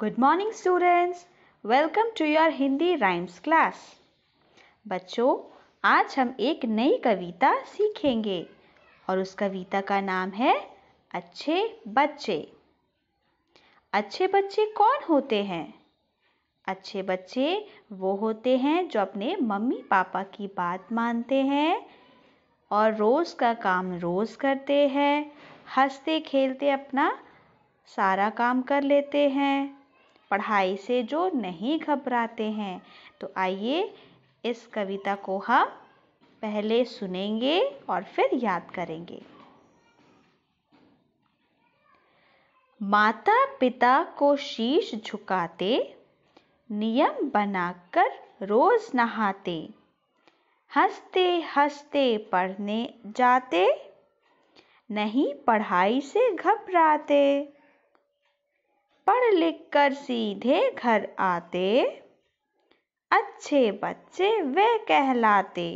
good morning students welcome to your Hindi rhymes class बच्चों आज हम एक नई कविता सीखेंगे और उस कविता का नाम है अच्छे बच्चे अच्छे बच्चे कौन होते हैं अच्छे बच्चे वो होते हैं जो अपने मम्मी पापा की बात मानते हैं और रोज़ का काम रोज़ करते हैं हंसते खेलते अपना सारा काम कर लेते हैं पढ़ाई से जो नहीं घबराते हैं तो आइए इस कविता को हम पहले सुनेंगे और फिर याद करेंगे माता पिता को शीश झुकाते नियम बनाकर रोज नहाते हंसते हंसते पढ़ने जाते नहीं पढ़ाई से घबराते पढ़ लिख कर सीधे घर आते अच्छे बच्चे वे कहलाते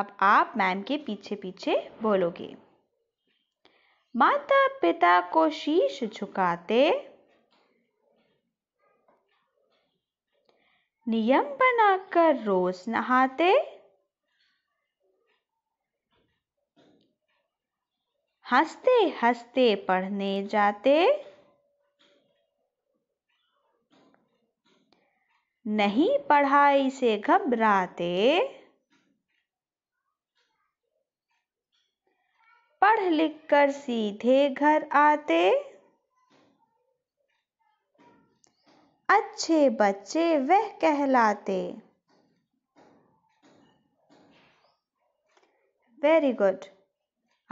अब आप मैम के पीछे पीछे बोलोगे माता पिता को शीश झुकाते नियम बनाकर रोज नहाते हंसते हंसते पढ़ने जाते नहीं पढ़ाई से घबराते पढ़ लिख कर सीधे घर आते अच्छे बच्चे वह कहलाते वेरी गुड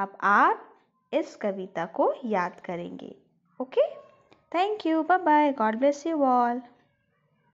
अब आप इस कविता को याद करेंगे okay thank you bye bye God bless you all